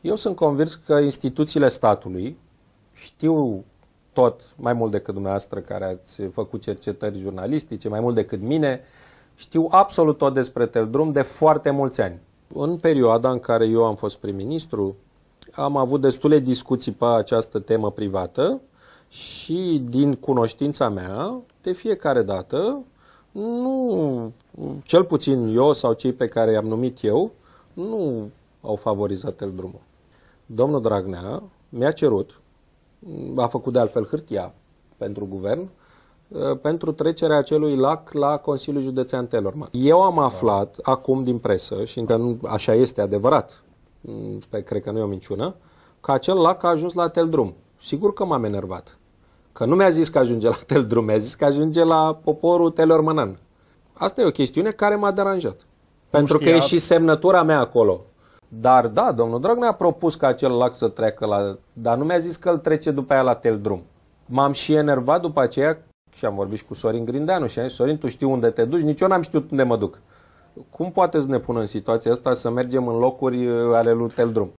Eu sunt convins că instituțiile statului știu tot, mai mult decât dumneavoastră care ați făcut cercetări jurnalistice, mai mult decât mine, știu absolut tot despre Teldrum de foarte mulți ani. În perioada în care eu am fost prim-ministru, am avut destule discuții pe această temă privată și din cunoștința mea, de fiecare dată, nu, cel puțin eu sau cei pe care i-am numit eu, nu au favorizat el drumul. Domnul Dragnea mi-a cerut, a făcut de altfel hârtia pentru guvern, eh, pentru trecerea acelui lac la Consiliul Județean Telorman. Eu am aflat da. acum din presă, și încă nu, așa este adevărat, mm, pe, cred că nu e o minciună, că acel lac a ajuns la Teldrum. Sigur că m-am enervat. Că nu mi-a zis că ajunge la Teldrum, mi-a zis că ajunge la poporul telormanan. Asta e o chestiune care m-a deranjat. Nu pentru știați. că e și semnătura mea acolo. Dar da, domnul Dragnea a propus ca acel lac să treacă la... Dar nu mi-a zis că îl trece după aia la Teldrum. M-am și enervat după aceea și am vorbit și cu Sorin Grindeanu și am zis, Sorin, tu știi unde te duci? Nici eu n-am știut unde mă duc. Cum poate să ne pună în situația asta să mergem în locuri uh, ale lui Teldrum?